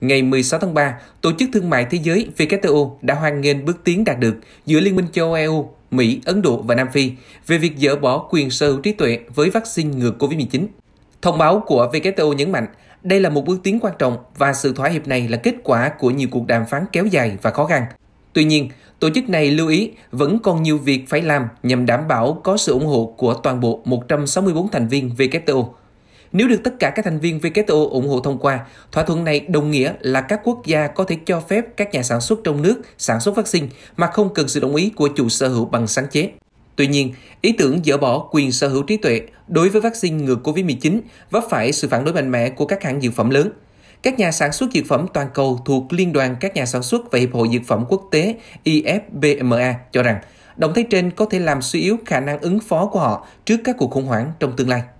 Ngày 16 tháng 3, Tổ chức Thương mại Thế giới WTO đã hoan nghênh bước tiến đạt được giữa Liên minh châu Âu, e Mỹ, Ấn Độ và Nam Phi về việc dỡ bỏ quyền sở hữu trí tuệ với vaccine ngừa COVID-19. Thông báo của WTO nhấn mạnh, đây là một bước tiến quan trọng và sự thỏa hiệp này là kết quả của nhiều cuộc đàm phán kéo dài và khó khăn. Tuy nhiên, tổ chức này lưu ý vẫn còn nhiều việc phải làm nhằm đảm bảo có sự ủng hộ của toàn bộ 164 thành viên WTO. Nếu được tất cả các thành viên WTO ủng hộ thông qua, thỏa thuận này đồng nghĩa là các quốc gia có thể cho phép các nhà sản xuất trong nước sản xuất vaccine mà không cần sự đồng ý của chủ sở hữu bằng sáng chế. Tuy nhiên, ý tưởng dỡ bỏ quyền sở hữu trí tuệ đối với vaccine ngừa COVID-19 vấp phải sự phản đối mạnh mẽ của các hãng dược phẩm lớn. Các nhà sản xuất dược phẩm toàn cầu thuộc Liên đoàn các nhà sản xuất và Hiệp hội Dược phẩm Quốc tế IFBMA cho rằng động thái trên có thể làm suy yếu khả năng ứng phó của họ trước các cuộc khủng hoảng trong tương lai.